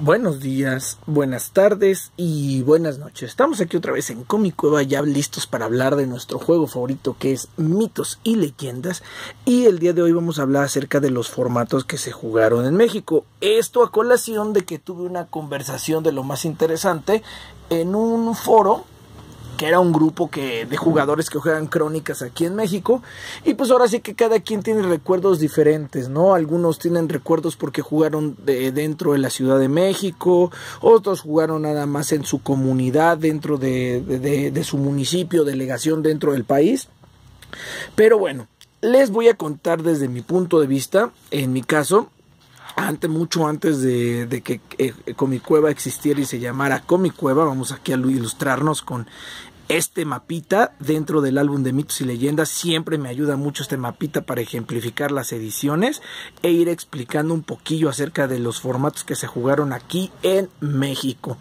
Buenos días, buenas tardes y buenas noches. Estamos aquí otra vez en Comic Cueva, ya listos para hablar de nuestro juego favorito que es mitos y leyendas. Y el día de hoy vamos a hablar acerca de los formatos que se jugaron en México. Esto a colación de que tuve una conversación de lo más interesante en un foro que era un grupo que, de jugadores que juegan crónicas aquí en México. Y pues ahora sí que cada quien tiene recuerdos diferentes, ¿no? Algunos tienen recuerdos porque jugaron de, dentro de la Ciudad de México, otros jugaron nada más en su comunidad, dentro de, de su municipio, delegación dentro del país. Pero bueno, les voy a contar desde mi punto de vista, en mi caso, antes, mucho antes de, que eh, mi Cueva existiera y se llamara Cueva, vamos aquí a ilustrarnos con este mapita dentro del álbum de mitos y leyendas. Siempre me ayuda mucho este mapita para ejemplificar las ediciones e ir explicando un poquillo acerca de los formatos que se jugaron aquí en México.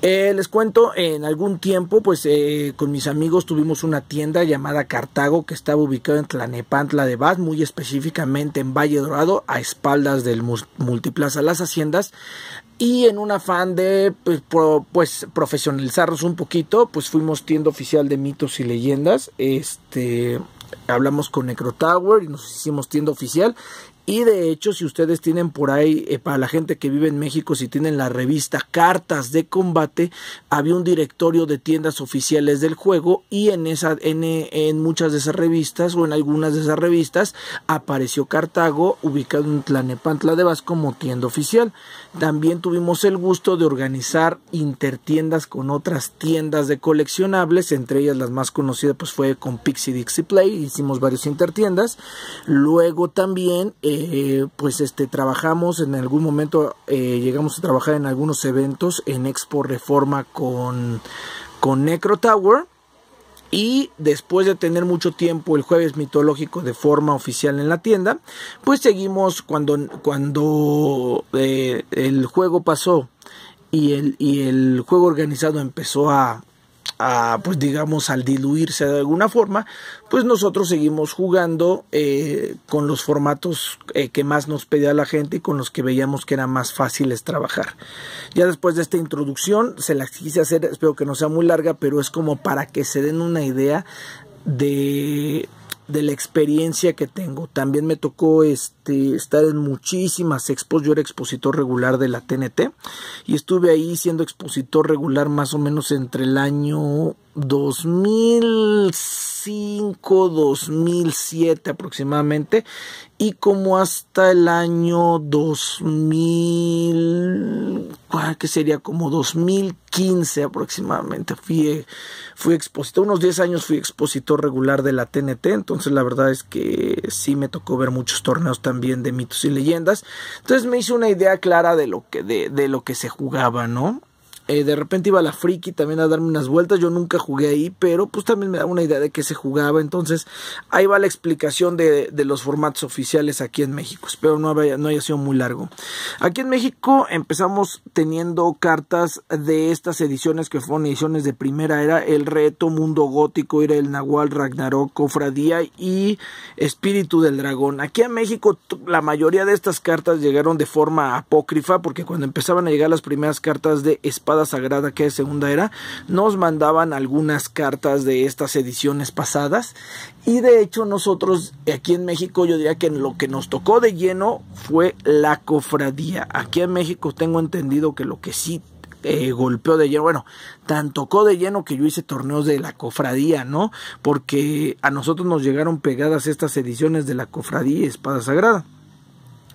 Eh, les cuento, en algún tiempo, pues eh, con mis amigos tuvimos una tienda llamada Cartago que estaba ubicada en Tlanepantla de Baz muy específicamente en Valle Dorado, a espaldas del Multiplaza Las Haciendas y en un afán de pues, pues, profesionalizarnos un poquito, pues fuimos tienda oficial de mitos y leyendas. Este hablamos con Necrotower y nos hicimos tienda oficial y de hecho, si ustedes tienen por ahí, eh, para la gente que vive en México, si tienen la revista Cartas de Combate, había un directorio de tiendas oficiales del juego y en, esa, en, eh, en muchas de esas revistas o en algunas de esas revistas apareció Cartago, ubicado en Tlanepantla de Vaz como tienda oficial. También tuvimos el gusto de organizar intertiendas con otras tiendas de coleccionables, entre ellas las más conocidas pues fue con Pixie Dixie Play, hicimos varias intertiendas. Luego también... Eh, pues este trabajamos en algún momento eh, llegamos a trabajar en algunos eventos en Expo Reforma con con Necro Tower y después de tener mucho tiempo el jueves mitológico de forma oficial en la tienda, pues seguimos cuando, cuando eh, el juego pasó y el, y el juego organizado empezó a, pues digamos, al diluirse de alguna forma, pues nosotros seguimos jugando eh, con los formatos eh, que más nos pedía la gente y con los que veíamos que eran más fáciles trabajar. Ya después de esta introducción, se la quise hacer, espero que no sea muy larga, pero es como para que se den una idea de de la experiencia que tengo. También me tocó este, estar en muchísimas expos. Yo era expositor regular de la TNT y estuve ahí siendo expositor regular más o menos entre el año 2006 2005, 2007 aproximadamente, y como hasta el año 2000, ah, que sería como 2015 aproximadamente, fui, fui expositor, unos 10 años fui expositor regular de la TNT, entonces la verdad es que sí me tocó ver muchos torneos también de mitos y leyendas, entonces me hice una idea clara de lo que, de, de lo que se jugaba, ¿no? Eh, de repente iba la friki también a darme unas vueltas. Yo nunca jugué ahí, pero pues también me da una idea de que se jugaba. Entonces, ahí va la explicación de, los formatos oficiales aquí en México. Espero no haya, no haya sido muy largo. Aquí en México empezamos teniendo cartas de estas ediciones que fueron ediciones de primera. Era el reto Mundo Gótico, era el Nahual, Ragnarok, Cofradía y Espíritu del Dragón. Aquí en México la mayoría de estas cartas llegaron de forma apócrifa porque cuando empezaban a llegar las primeras cartas de espada sagrada que de Segunda Era, nos mandaban algunas cartas de estas ediciones pasadas y de hecho nosotros aquí en México yo diría que lo que nos tocó de lleno fue la cofradía. Aquí en México tengo entendido que lo que sí eh, golpeó de lleno, bueno, tan tocó de lleno que yo hice torneos de la cofradía, ¿no? Porque a nosotros nos llegaron pegadas estas ediciones de la cofradía y Espada Sagrada.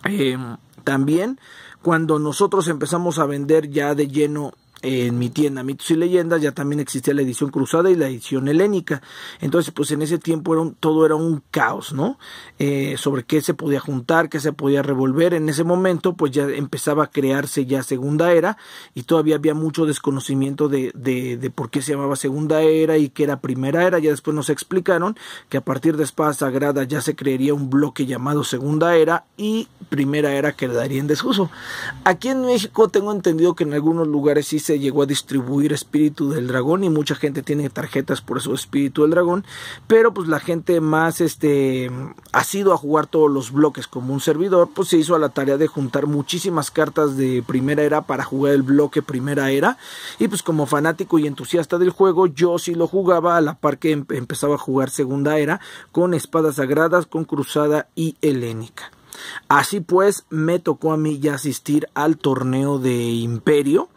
Em, también cuando nosotros empezamos a vender ya de lleno en mi tienda Mitos y Leyendas ya también existía la edición cruzada y la edición helénica. Entonces, pues en ese tiempo era todo era un caos, ¿no? Eh, sobre qué se podía juntar, qué se podía revolver. En ese momento, pues ya empezaba a crearse ya Segunda Era y todavía había mucho desconocimiento de, por qué se llamaba Segunda Era y qué era Primera Era. Ya después nos explicaron que a partir de Espada Sagrada ya se crearía un bloque llamado Segunda Era y Primera Era quedaría en desuso. Aquí en México tengo entendido que en algunos lugares sí se llegó a distribuir espíritu del dragón y mucha gente tiene tarjetas por su espíritu del dragón, pero pues la gente más este ha sido a jugar todos los bloques como un servidor, pues se hizo a la tarea de juntar muchísimas cartas de primera era para jugar el bloque primera era y pues como fanático y entusiasta del juego yo sí lo jugaba a la par que em-, empezaba a jugar segunda era con espadas sagradas, con cruzada y helénica. Así pues, me tocó a mí ya asistir al torneo de Imperio.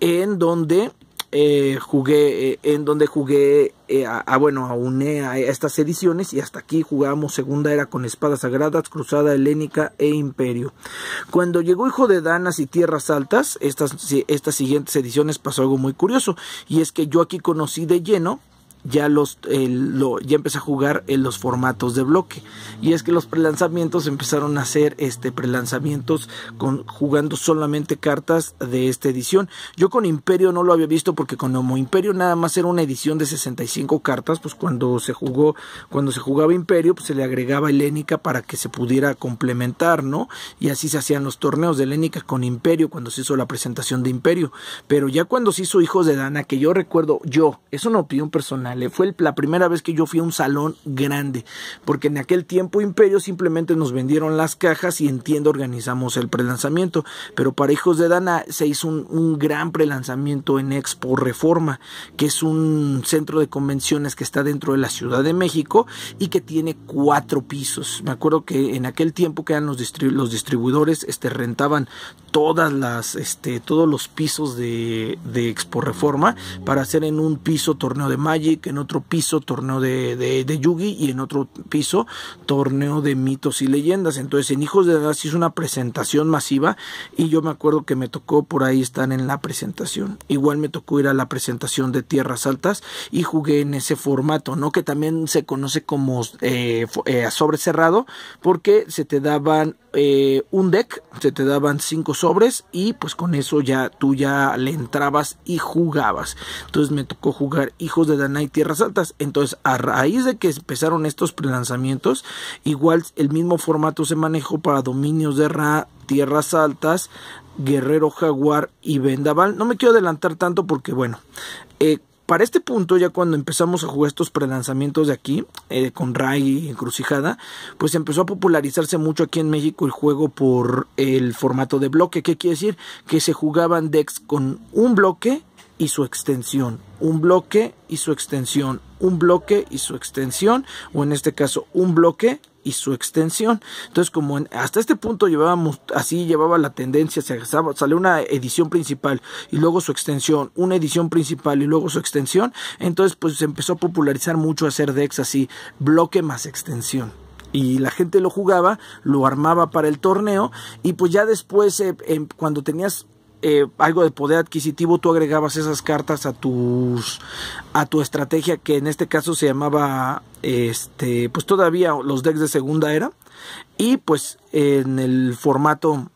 Eh, eh, en donde jugué, en donde jugué a, bueno, a a estas ediciones y hasta aquí jugamos Segunda Era con Espadas Sagradas, Cruzada Helénica e Imperio. Cuando llegó Hijo de Danas y Tierras Altas, estas siguientes ediciones pasó algo muy curioso y es que yo aquí conocí de lleno ya, los, ya empecé a jugar en los formatos de bloque. Y es que los prelanzamientos empezaron a hacer este, prelanzamientos con, jugando solamente cartas de esta edición. Yo con Imperio no lo había visto porque con Homo Imperio nada más era una edición de 65 cartas. Pues cuando se jugó, cuando se jugaba Imperio, pues se le agregaba Helénica para que se pudiera complementar, ¿no? Y así se hacían los torneos de Helénica con Imperio cuando se hizo la presentación de Imperio. Pero ya cuando se hizo Hijos de Dana, que yo recuerdo, yo, eso no pidió un personal fue la primera vez que yo fui a un salón grande, porque en aquel tiempo Imperio simplemente nos vendieron las cajas y entiendo organizamos el prelanzamiento. Pero para Hijos de Dana se hizo un, gran prelanzamiento en Expo Reforma, que es un centro de convenciones que está dentro de la Ciudad de México y que tiene cuatro pisos. Me acuerdo que en aquel tiempo que los, los distribuidores, este, rentaban todas las, este, todos los pisos de, de Expo Reforma para hacer en un piso torneo de Magic que en otro piso torneo de, de, Yugi y en otro piso torneo de mitos y leyendas. Entonces en Hijos de se hizo una presentación masiva y yo me acuerdo que me tocó por ahí estar en la presentación. Igual me tocó ir a la presentación de Tierras Altas y jugué en ese formato, ¿no? Que también se conoce como eh, eh, sobre cerrado porque se te daban eh, un deck, se te daban cinco sobres y pues con eso ya tú ya le entrabas y jugabas. Entonces me tocó jugar Hijos de Danai tierras altas. Entonces, a raíz de que empezaron estos prelanzamientos, igual el mismo formato se manejó para dominios de Ra, tierras altas, Guerrero Jaguar y Vendaval. No me quiero adelantar tanto porque, bueno, eh, para este punto, ya cuando empezamos a jugar estos prelanzamientos de aquí, eh, con Rai y Encrucijada, pues empezó a popularizarse mucho aquí en México el juego por el formato de bloque. ¿Qué quiere decir? Que se jugaban decks con un bloque y su extensión, un bloque y su extensión, un bloque y su extensión, o en este caso un bloque y su extensión. Entonces, como hasta este punto llevábamos, así llevaba la tendencia, se, sale una edición principal y luego su extensión, una edición principal y luego su extensión, entonces pues se empezó a popularizar mucho hacer decks así, bloque más extensión. Y la gente lo jugaba, lo armaba para el torneo y pues ya después, eh, cuando tenías eh, algo de poder adquisitivo, tú agregabas esas cartas a tus a tu estrategia que en este caso se llamaba este pues todavía los decks de segunda era y pues en el formato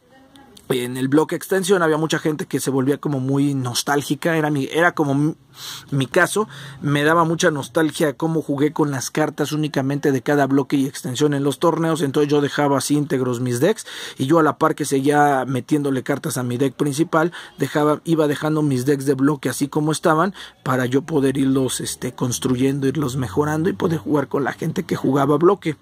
en el bloque extensión había mucha gente que se volvía como muy nostálgica, era, era como mi caso, me daba mucha nostalgia cómo jugué con las cartas únicamente de cada bloque y extensión en los torneos, entonces yo dejaba así íntegros mis decks y yo a la par que seguía metiéndole cartas a mi deck principal, iba dejando mis decks de bloque así como estaban para yo poder irlos este, construyendo, irlos mejorando y poder jugar con la gente que jugaba bloque.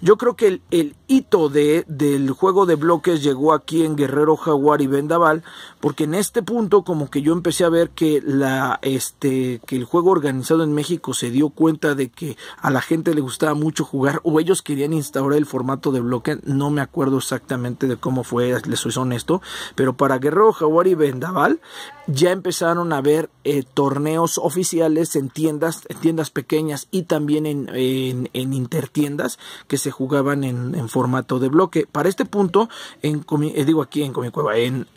Yo creo que el, hito de, del juego de bloques llegó aquí en Guerrero Jaguar y Vendaval, porque en este punto como que yo empecé a ver que la... Este, este, que el juego organizado en México se dio cuenta de que a la gente le gustaba mucho jugar o ellos querían instaurar el formato de bloque, no me acuerdo exactamente de cómo fue, les soy honesto, pero para Guerrero, Jaguar y Vendaval ya empezaron a haber eh, torneos oficiales en tiendas, en tiendas pequeñas y también en, intertiendas que se jugaban en, formato de bloque. Para este punto, en, eh, digo aquí en Comicueva, en,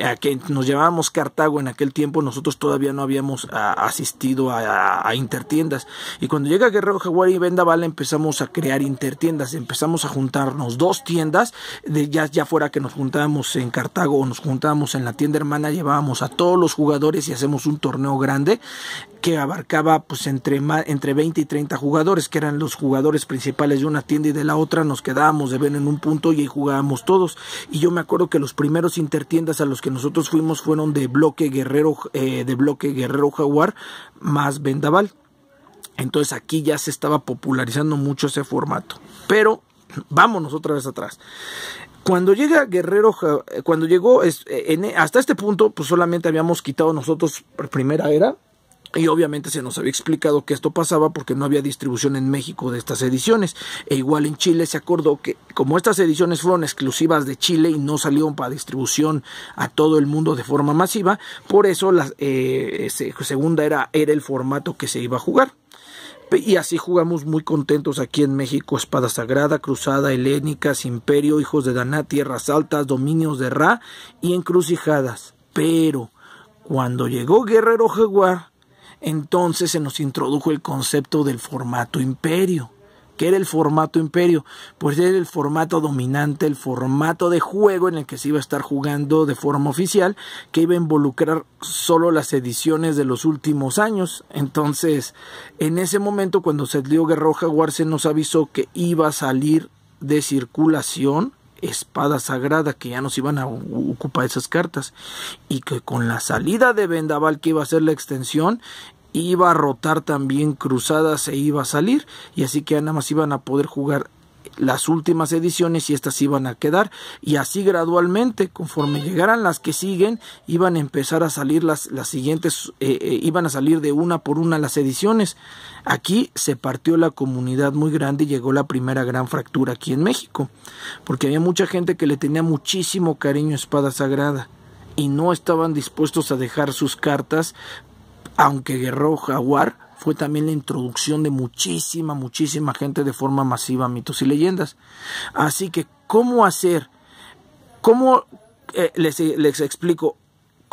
nos llamábamos Cartago en aquel tiempo, nosotros todavía no habíamos ah, asistido a, intertiendas. Y cuando llega Guerrero Jaguar y Vendaval empezamos a crear intertiendas, empezamos a juntarnos dos tiendas, de ya, ya fuera que nos juntábamos en Cartago o nos juntábamos en la tienda hermana, llevábamos a todos los jugadores y hacemos un torneo grande que abarcaba pues entre, entre 20 y 30 jugadores, que eran los jugadores principales de una tienda y de la otra, nos quedábamos de ver en un punto y ahí jugábamos todos. Y yo me acuerdo que los primeros intertiendas a los que nosotros fuimos fueron de bloque guerrero, eh, de bloque guerrero jaguar más vendaval. Entonces aquí ya se estaba popularizando mucho ese formato. Pero vámonos otra vez atrás. Cuando llega Guerrero, eh, cuando llegó eh, hasta este punto, pues solamente habíamos quitado nosotros primera era, y obviamente se nos había explicado que esto pasaba porque no había distribución en México de estas ediciones. E igual en Chile se acordó que como estas ediciones fueron exclusivas de Chile y no salieron para distribución a todo el mundo de forma masiva, por eso la eh, segunda era, era el formato que se iba a jugar. Y así jugamos muy contentos aquí en México, Espada Sagrada, Cruzada, Helénicas, Imperio, Hijos de Daná, Tierras Altas, Dominios de Ra y Encrucijadas. Pero cuando llegó Guerrero Jaguar, entonces se nos introdujo el concepto del formato imperio. ¿Qué era el formato imperio? Pues era el formato dominante, el formato de juego en el que se iba a estar jugando de forma oficial, que iba a involucrar solo las ediciones de los últimos años. Entonces, en ese momento, cuando se dio Guerra nos avisó que iba a salir de circulación espada sagrada que ya nos iban a ocupar esas cartas y que con la salida de vendaval que iba a ser la extensión iba a rotar también cruzadas e iba a salir y así que nada más iban a poder jugar las últimas ediciones y estas iban a quedar y así gradualmente conforme llegaran las que siguen iban a empezar a salir las, las siguientes eh, eh, iban a salir de una por una las ediciones aquí se partió la comunidad muy grande y llegó la primera gran fractura aquí en México porque había mucha gente que le tenía muchísimo cariño a Espada Sagrada y no estaban dispuestos a dejar sus cartas aunque Guerrero Jaguar fue también la introducción de muchísima, muchísima gente de forma masiva mitos y leyendas. Así que, ¿cómo hacer? ¿Cómo eh, les explico?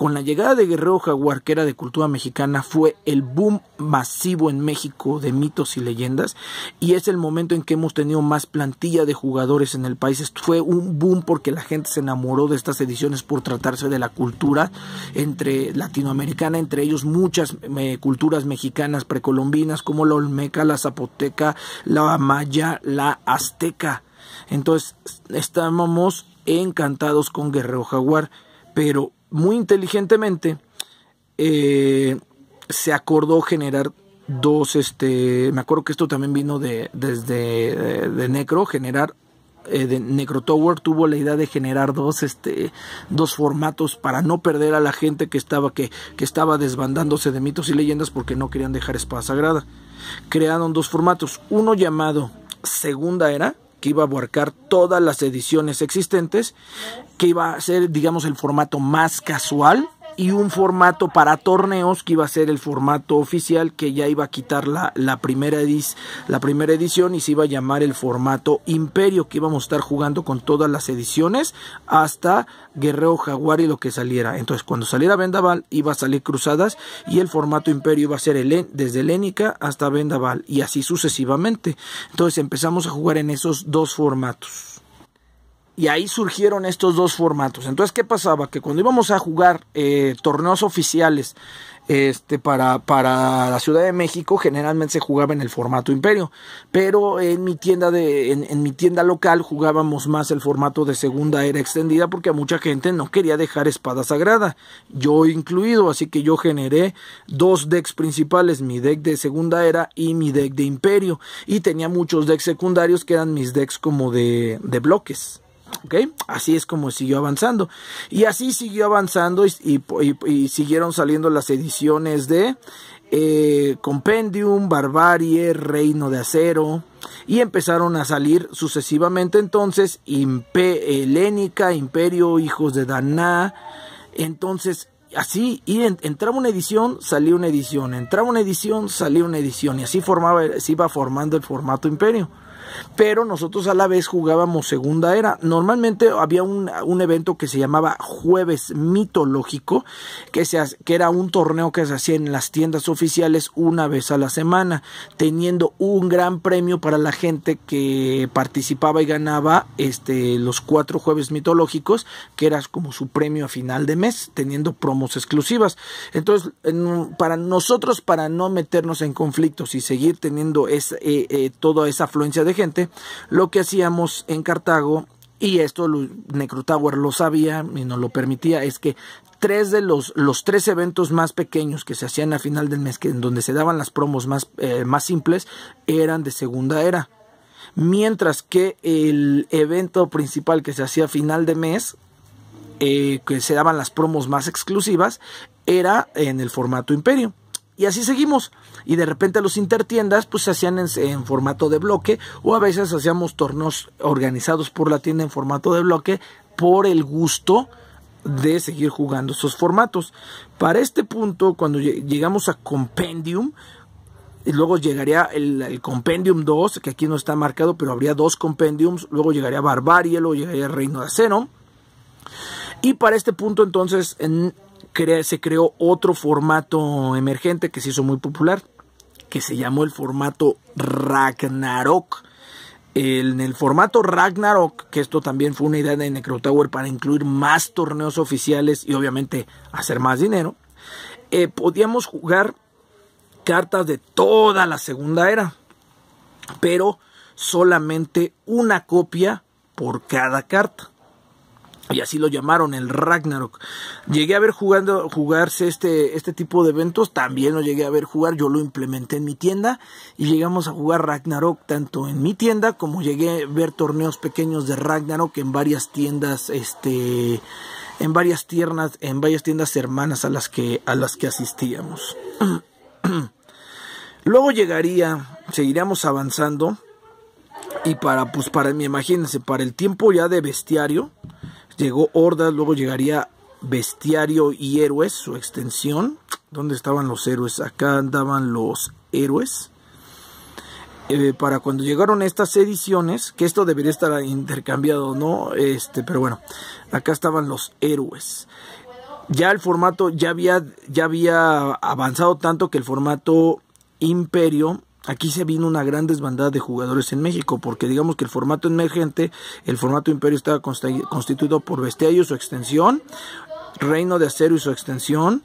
Con la llegada de Guerrero Jaguar, que era de cultura mexicana, fue el boom masivo en México de mitos y leyendas y es el momento en que hemos tenido más plantilla de jugadores en el país. Esto fue un boom porque la gente se enamoró de estas ediciones por tratarse de la cultura entre latinoamericana, entre ellos muchas eh, culturas mexicanas precolombinas como la olmeca, la zapoteca, la Amaya, la azteca. Entonces estábamos encantados con Guerrero Jaguar, pero muy inteligentemente eh, se acordó generar dos, este, me acuerdo que esto también vino de, desde eh, de, Necro, generar, eh, Necro Tower tuvo la idea de generar dos, este, dos formatos para no perder a la gente que estaba, que, que estaba desbandándose de mitos y leyendas porque no querían dejar espada sagrada. Crearon dos formatos, uno llamado Segunda Era, que iba a abarcar todas las ediciones existentes, que iba a ser, digamos, el formato más casual y un formato para torneos que iba a ser el formato oficial que ya iba a quitar la, primera, la primera edición y se iba a llamar el formato imperio que íbamos a estar jugando con todas las ediciones hasta guerrero jaguar y lo que saliera entonces cuando saliera vendaval iba a salir cruzadas y el formato imperio iba a ser el, desde Lénica hasta vendaval y así sucesivamente entonces empezamos a jugar en esos dos formatos y ahí surgieron estos dos formatos. Entonces, ¿qué pasaba? Que cuando íbamos a jugar eh, torneos oficiales este, para, la Ciudad de México, generalmente se jugaba en el formato imperio. Pero en mi tienda en, mi tienda local jugábamos más el formato de segunda era extendida porque mucha gente no quería dejar espada sagrada. Yo incluido. Así que yo generé dos decks principales, mi deck de segunda era y mi deck de imperio. Y tenía muchos decks secundarios que eran mis decks como de bloques. Así es como siguió avanzando. Y así siguió avanzando y, siguieron saliendo las ediciones de eh, Compendium, Barbarie, Reino de Acero. Y empezaron a salir sucesivamente entonces Helénica, Imperio, Hijos de Daná. Entonces así, entraba una edición, salía una edición, entraba una edición, salía una edición, y así formaba, se iba formando el formato imperio pero nosotros a la vez jugábamos segunda era. Normalmente había un, evento que se llamaba Jueves Mitológico, que, se, que era un torneo que se hacía en las tiendas oficiales una vez a la semana, teniendo un gran premio para la gente que participaba y ganaba este, los cuatro Jueves Mitológicos, que era como su premio a final de mes, teniendo promos exclusivas. Entonces, para nosotros, para no meternos en conflictos y seguir teniendo eh, eh, toda esa afluencia de gente, lo que hacíamos en Cartago, y esto Necrotower lo sabía y nos lo permitía, es que tres de los, los tres eventos más pequeños que se hacían a final del mes, que, en donde se daban las promos más, eh, más simples, eran de segunda era. Mientras que el evento principal que se hacía a final de mes, eh, que se daban las promos más exclusivas, era en el formato imperio. Y así seguimos. Y de repente los intertiendas pues se hacían en, formato de bloque o a veces hacíamos torneos organizados por la tienda en formato de bloque por el gusto de seguir jugando esos formatos. Para este punto, cuando llegamos a Compendium, y luego llegaría el, Compendium 2, que aquí no está marcado, pero habría dos Compendiums, luego llegaría Barbarie, luego llegaría Reino de Acero. Y para este punto entonces en, se creó otro formato emergente que se hizo muy popular, que se llamó el formato Ragnarok. En el formato Ragnarok, que esto también fue una idea de Necro Tower para incluir más torneos oficiales y obviamente hacer más dinero, eh, podíamos jugar cartas de toda la segunda era, pero solamente una copia por cada carta y así lo llamaron el Ragnarok. Llegué a ver jugando, jugarse este, este tipo de eventos, también lo llegué a ver jugar, yo lo implementé en mi tienda y llegamos a jugar Ragnarok tanto en mi tienda como llegué a ver torneos pequeños de Ragnarok en varias tiendas, este, en varias tiernas, en varias tiendas hermanas a las que, a las que asistíamos. Luego llegaría, seguiríamos avanzando y para, pues para, imagínense, para el tiempo ya de bestiario, Llegó Hordas, luego llegaría Bestiario y Héroes, su extensión. ¿Dónde estaban los héroes? Acá andaban los héroes. Eh, para cuando llegaron estas ediciones, que esto debería estar intercambiado, ¿no? Este, pero bueno, acá estaban los héroes. Ya el formato ya había, ya había avanzado tanto que el formato Imperio aquí se vino una gran desbandada de jugadores en México, porque digamos que el formato emergente, el formato imperio estaba constituido por Bestia y su extensión, Reino de Acero y su extensión,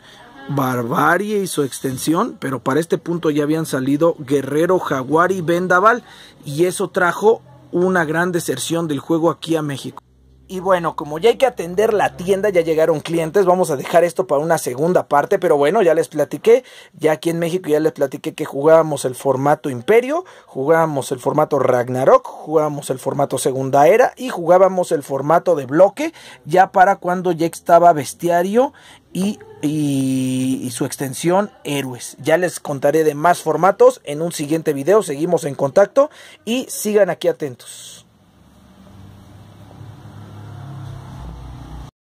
Barbarie y su extensión, pero para este punto ya habían salido Guerrero, Jaguar y Vendaval, y eso trajo una gran deserción del juego aquí a México. Y bueno, como ya hay que atender la tienda, ya llegaron clientes, vamos a dejar esto para una segunda parte, pero bueno, ya les platiqué, ya aquí en México ya les platiqué que jugábamos el formato Imperio, jugábamos el formato Ragnarok, jugábamos el formato Segunda Era y jugábamos el formato de bloque, ya para cuando ya estaba Bestiario y, y, y, su extensión Héroes. Ya les contaré de más formatos en un siguiente video. Seguimos en contacto y sigan aquí atentos.